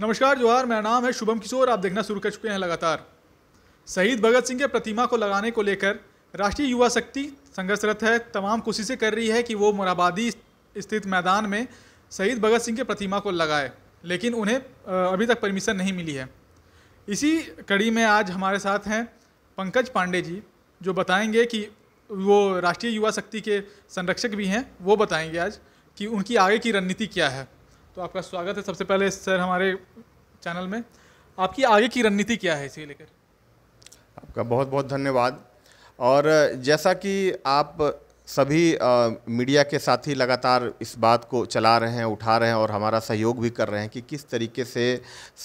नमस्कार जोहार मेरा नाम है शुभम किशोर आप देखना शुरू कर चुके हैं लगातार शहीद भगत सिंह के प्रतिमा को लगाने को लेकर राष्ट्रीय युवा शक्ति संघर्षरत है तमाम कोशिशें कर रही है कि वो मुराबादी स्थित मैदान में शहीद भगत सिंह के प्रतिमा को लगाए लेकिन उन्हें अभी तक परमिशन नहीं मिली है इसी कड़ी में आज हमारे साथ हैं पंकज पांडे जी जो बताएंगे कि वो राष्ट्रीय युवा शक्ति के संरक्षक भी हैं वो बताएंगे आज कि उनकी आगे की रणनीति क्या है तो आपका स्वागत है सबसे पहले सर हमारे चैनल में आपकी आगे की रणनीति क्या है इसे लेकर आपका बहुत बहुत धन्यवाद और जैसा कि आप सभी आ, मीडिया के साथ ही लगातार इस बात को चला रहे हैं उठा रहे हैं और हमारा सहयोग भी कर रहे हैं कि किस तरीके से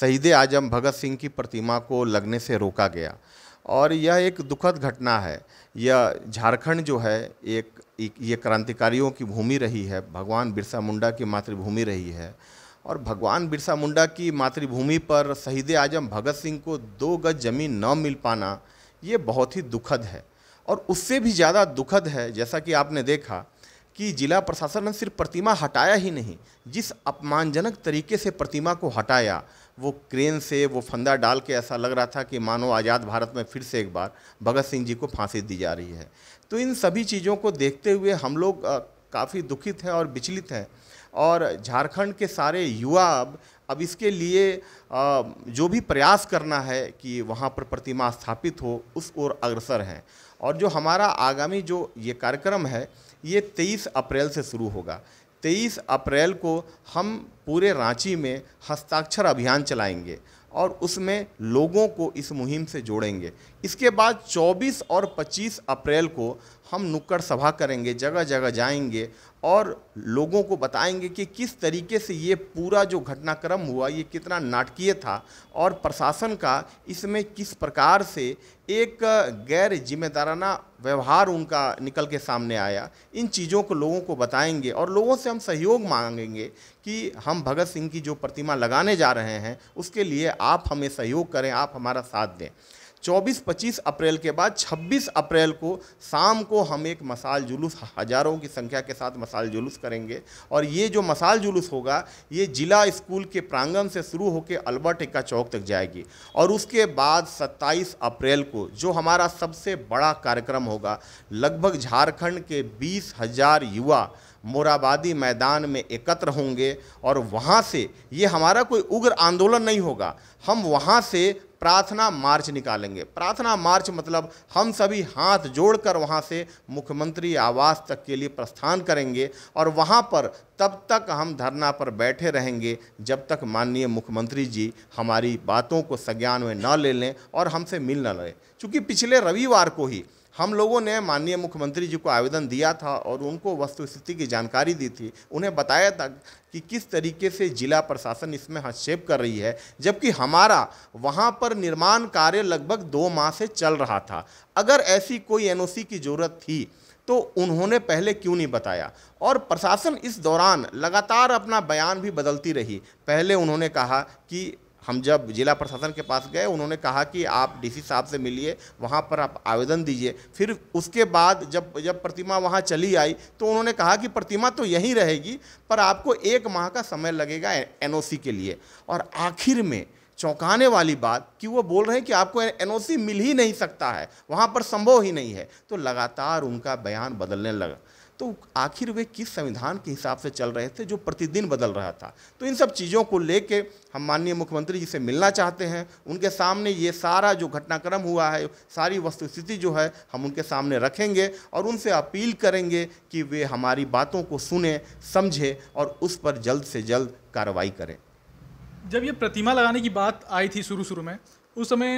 शहीद आजम भगत सिंह की प्रतिमा को लगने से रोका गया और यह एक दुखद घटना है यह झारखंड जो है एक ये क्रांतिकारियों की भूमि रही है भगवान बिरसा मुंडा की मातृभूमि रही है और भगवान बिरसा मुंडा की मातृभूमि पर शहीद आजम भगत सिंह को दो गज ज़मीन न मिल पाना ये बहुत ही दुखद है और उससे भी ज़्यादा दुखद है जैसा कि आपने देखा कि जिला प्रशासन ने सिर्फ प्रतिमा हटाया ही नहीं जिस अपमानजनक तरीके से प्रतिमा को हटाया वो क्रेन से वो फंदा डाल के ऐसा लग रहा था कि मानो आज़ाद भारत में फिर से एक बार भगत सिंह जी को फांसी दी जा रही है तो इन सभी चीज़ों को देखते हुए हम लोग काफ़ी दुखित हैं और विचलित हैं और झारखंड के सारे युवा अब अब इसके लिए जो भी प्रयास करना है कि वहाँ पर प्रतिमा स्थापित हो उस ओर अग्रसर हैं और जो हमारा आगामी जो ये कार्यक्रम है ये 23 अप्रैल से शुरू होगा तेईस अप्रैल को हम पूरे रांची में हस्ताक्षर अभियान चलाएंगे और उसमें लोगों को इस मुहिम से जोड़ेंगे इसके बाद 24 और 25 अप्रैल को हम नुक्कड़ सभा करेंगे जगह जगह जाएंगे और लोगों को बताएंगे कि किस तरीके से ये पूरा जो घटनाक्रम हुआ ये कितना नाटकीय था और प्रशासन का इसमें किस प्रकार से एक गैर जिम्मेदाराना व्यवहार उनका निकल के सामने आया इन चीज़ों को लोगों को बताएंगे और लोगों से हम सहयोग मांगेंगे कि हम भगत सिंह की जो प्रतिमा लगाने जा रहे हैं उसके लिए आप हमें सहयोग करें आप हमारा साथ दें 24-25 अप्रैल के बाद 26 अप्रैल को शाम को हम एक मसाल जुलूस हज़ारों की संख्या के साथ मसाल जुलूस करेंगे और ये जो मसाल जुलूस होगा ये जिला स्कूल के प्रांगण से शुरू होकर अल्बर्ट एक्का चौक तक जाएगी और उसके बाद 27 अप्रैल को जो हमारा सबसे बड़ा कार्यक्रम होगा लगभग झारखंड के बीस हज़ार युवा मोराबादी मैदान में एकत्र होंगे और वहाँ से ये हमारा कोई उग्र आंदोलन नहीं होगा हम वहाँ से प्रार्थना मार्च निकालेंगे प्रार्थना मार्च मतलब हम सभी हाथ जोड़कर वहाँ से मुख्यमंत्री आवास तक के लिए प्रस्थान करेंगे और वहाँ पर तब तक हम धरना पर बैठे रहेंगे जब तक माननीय मुख्यमंत्री जी हमारी बातों को संज्ञान में न ले लें और हमसे मिल न लें चूँकि पिछले रविवार को ही हम लोगों ने माननीय मुख्यमंत्री जी को आवेदन दिया था और उनको वस्तु स्थिति की जानकारी दी थी उन्हें बताया था कि किस तरीके से जिला प्रशासन इसमें हस्तक्षेप कर रही है जबकि हमारा वहाँ पर निर्माण कार्य लगभग दो माह से चल रहा था अगर ऐसी कोई एन की ज़रूरत थी तो उन्होंने पहले क्यों नहीं बताया और प्रशासन इस दौरान लगातार अपना बयान भी बदलती रही पहले उन्होंने कहा कि हम जब जिला प्रशासन के पास गए उन्होंने कहा कि आप डीसी साहब से मिलिए वहाँ पर आप आवेदन दीजिए फिर उसके बाद जब जब प्रतिमा वहाँ चली आई तो उन्होंने कहा कि प्रतिमा तो यहीं रहेगी पर आपको एक माह का समय लगेगा एनओसी के लिए और आखिर में चौंकाने वाली बात कि वो बोल रहे हैं कि आपको एनओसी मिल ही नहीं सकता है वहाँ पर संभव ही नहीं है तो लगातार उनका बयान बदलने लगा तो आखिर वे किस संविधान के हिसाब से चल रहे थे जो प्रतिदिन बदल रहा था तो इन सब चीज़ों को लेके हम माननीय मुख्यमंत्री जी से मिलना चाहते हैं उनके सामने ये सारा जो घटनाक्रम हुआ है सारी वस्तुस्थिति जो है हम उनके सामने रखेंगे और उनसे अपील करेंगे कि वे हमारी बातों को सुने समझे और उस पर जल्द से जल्द कार्रवाई करें जब ये प्रतिमा लगाने की बात आई थी शुरू शुरू में उस समय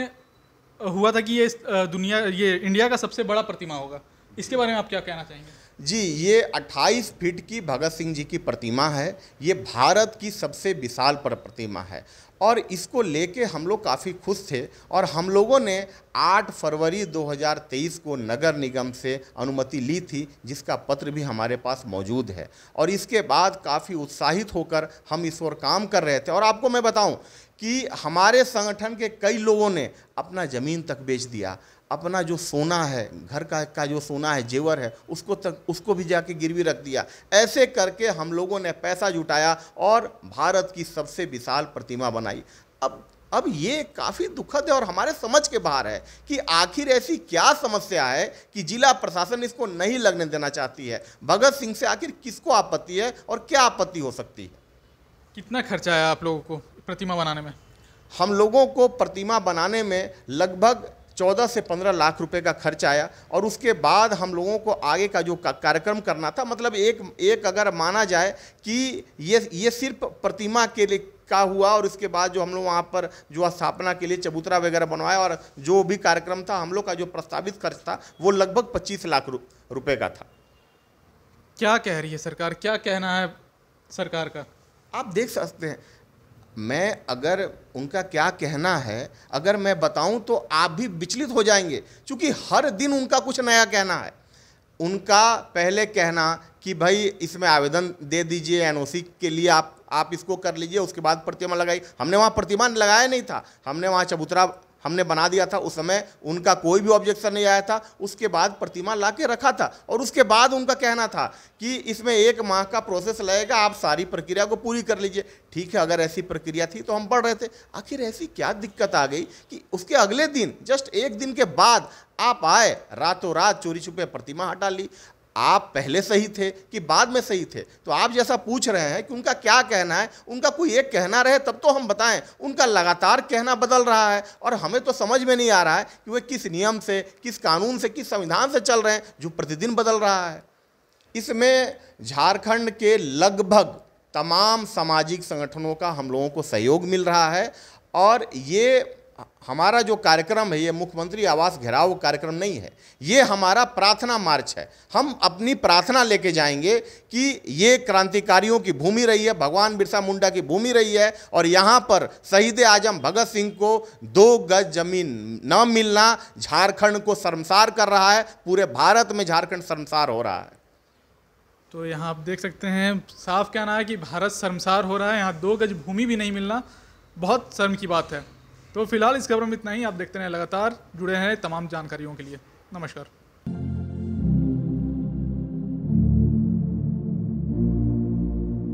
हुआ था कि ये दुनिया ये इंडिया का सबसे बड़ा प्रतिमा होगा इसके बारे में आप क्या कहना चाहेंगे जी ये 28 फीट की भगत सिंह जी की प्रतिमा है ये भारत की सबसे विशाल पर प्रतिमा है और इसको लेके हम लोग काफ़ी खुश थे और हम लोगों ने 8 फरवरी 2023 को नगर निगम से अनुमति ली थी जिसका पत्र भी हमारे पास मौजूद है और इसके बाद काफ़ी उत्साहित होकर हम इस ओर काम कर रहे थे और आपको मैं बताऊं कि हमारे संगठन के कई लोगों ने अपना ज़मीन तक बेच दिया अपना जो सोना है घर का का जो सोना है जेवर है उसको तक उसको भी जाके गिरवी रख दिया ऐसे करके हम लोगों ने पैसा जुटाया और भारत की सबसे विशाल प्रतिमा बनाई अब अब ये काफ़ी दुखद है और हमारे समझ के बाहर है कि आखिर ऐसी क्या समस्या है कि जिला प्रशासन इसको नहीं लगने देना चाहती है भगत सिंह से आखिर किसको आपत्ति है और क्या आपत्ति हो सकती है कितना खर्चा आया आप लोगों को प्रतिमा बनाने में हम लोगों को प्रतिमा बनाने में लगभग चौदह से पंद्रह लाख रुपए का खर्च आया और उसके बाद हम लोगों को आगे का जो कार्यक्रम करना था मतलब एक एक अगर माना जाए कि ये ये सिर्फ प्रतिमा के लिए का हुआ और इसके बाद जो हम लोग वहाँ पर जो स्थापना के लिए चबूतरा वगैरह बनवाया और जो भी कार्यक्रम था हम लोग का जो प्रस्तावित खर्च था वो लगभग पच्चीस लाख रुपये का था क्या कह रही है सरकार क्या कहना है सरकार का आप देख सकते हैं मैं अगर उनका क्या कहना है अगर मैं बताऊं तो आप भी विचलित हो जाएंगे क्योंकि हर दिन उनका कुछ नया कहना है उनका पहले कहना कि भाई इसमें आवेदन दे दीजिए एनओसी के लिए आप आप इसको कर लीजिए उसके बाद प्रतिमा लगाई हमने वहाँ प्रतिमा लगाया नहीं था हमने वहाँ चबूतरा हमने बना दिया था उस समय उनका कोई भी ऑब्जेक्शन नहीं आया था उसके बाद प्रतिमा ला के रखा था और उसके बाद उनका कहना था कि इसमें एक माह का प्रोसेस लगेगा आप सारी प्रक्रिया को पूरी कर लीजिए ठीक है अगर ऐसी प्रक्रिया थी तो हम बढ़ रहे थे आखिर ऐसी क्या दिक्कत आ गई कि उसके अगले दिन जस्ट एक दिन के बाद आप आए रातों रात चोरी छुपे प्रतिमा हटा ली आप पहले सही थे कि बाद में सही थे तो आप जैसा पूछ रहे हैं कि उनका क्या कहना है उनका कोई एक कहना रहे तब तो हम बताएं उनका लगातार कहना बदल रहा है और हमें तो समझ में नहीं आ रहा है कि वे किस नियम से किस कानून से किस संविधान से चल रहे हैं जो प्रतिदिन बदल रहा है इसमें झारखंड के लगभग तमाम सामाजिक संगठनों का हम लोगों को सहयोग मिल रहा है और ये हमारा जो कार्यक्रम है ये मुख्यमंत्री आवास घेराव कार्यक्रम नहीं है ये हमारा प्रार्थना मार्च है हम अपनी प्रार्थना लेके जाएंगे कि ये क्रांतिकारियों की भूमि रही है भगवान बिरसा मुंडा की भूमि रही है और यहाँ पर शहीद आजम भगत सिंह को दो गज जमीन न मिलना झारखंड को शर्मसार कर रहा है पूरे भारत में झारखंड शर्मसार हो रहा है तो यहाँ आप देख सकते हैं साफ कहना है कि भारत शर्मसार हो रहा है यहाँ दो गज भूमि भी नहीं मिलना बहुत शर्म की बात है तो फिलहाल इस खबर में इतना ही आप देखते रहें लगातार जुड़े हैं तमाम जानकारियों के लिए नमस्कार